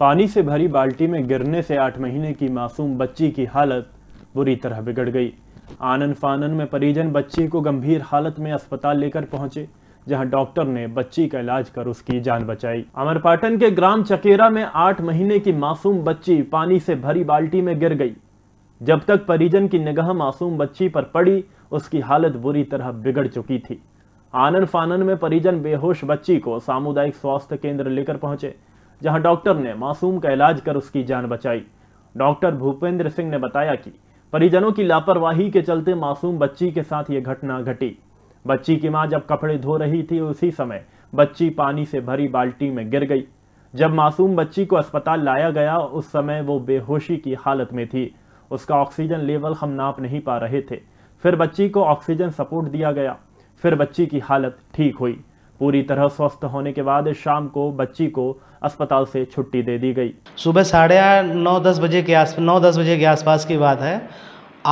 पानी से भरी बाल्टी में गिरने से आठ महीने की मासूम बच्ची की हालत बुरी तरह बिगड़ गई आनन फानन में परिजन बच्ची को गंभीर हालत में अस्पताल लेकर पहुंचे जहां डॉक्टर ने बच्ची का इलाज कर उसकी जान बचाई अमरपाटन के ग्राम चकेरा में आठ महीने की मासूम बच्ची पानी से भरी बाल्टी में गिर गई जब तक परिजन की निगाह मासूम बच्ची पर पड़ी उसकी हालत बुरी तरह बिगड़ चुकी थी आनन फानन में परिजन बेहोश बच्ची को सामुदायिक स्वास्थ्य केंद्र लेकर पहुंचे जहां डॉक्टर ने मासूम का इलाज कर उसकी जान बचाई डॉक्टर भूपेंद्र सिंह ने बताया कि परिजनों की लापरवाही के चलते मासूम बच्ची के साथ ये घटना घटी बच्ची की मां जब कपड़े धो रही थी उसी समय बच्ची पानी से भरी बाल्टी में गिर गई जब मासूम बच्ची को अस्पताल लाया गया उस समय वो बेहोशी की हालत में थी उसका ऑक्सीजन लेवल हम नाप नहीं पा रहे थे फिर बच्ची को ऑक्सीजन सपोर्ट दिया गया फिर बच्ची की हालत ठीक हुई पूरी तरह स्वस्थ होने के बाद शाम को बच्ची को अस्पताल से छुट्टी दे दी गई सुबह साढ़े आठ नौ दस बजे के आस नौ दस बजे के आसपास की बात है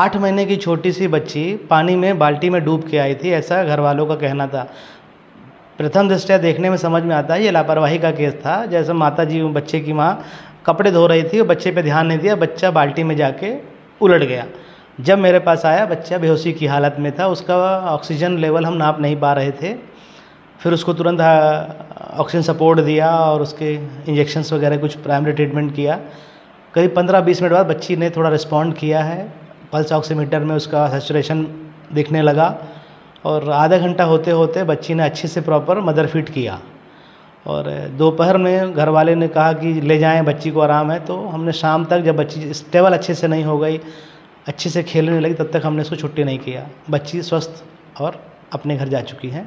आठ महीने की छोटी सी बच्ची पानी में बाल्टी में डूब के आई थी ऐसा घर वालों का कहना था प्रथम दृष्टया देखने में समझ में आता है ये लापरवाही का केस था जैसे माता जी बच्चे की माँ कपड़े धो रही थी और बच्चे पे ध्यान नहीं दिया बच्चा बाल्टी में जाके उलट गया जब मेरे पास आया बच्चा बेहोशी की हालत में था उसका ऑक्सीजन लेवल हम नाप नहीं पा रहे थे फिर उसको तुरंत ऑक्सीजन हाँ, सपोर्ट दिया और उसके इंजेक्शन्स वगैरह कुछ प्राइमरी ट्रीटमेंट किया करीब 15-20 मिनट बाद बच्ची ने थोड़ा रिस्पॉन्ड किया है पल्स ऑक्सीमीटर में उसका सेचुरेशन दिखने लगा और आधा घंटा होते होते बच्ची ने अच्छे से प्रॉपर मदर फिट किया और दोपहर में घर वाले ने कहा कि ले जाएं बच्ची को आराम है तो हमने शाम तक जब बच्ची स्टेबल अच्छे से नहीं हो गई अच्छे से खेलने लगी तब तक हमने उसको छुट्टी नहीं किया बच्ची स्वस्थ और अपने घर जा चुकी हैं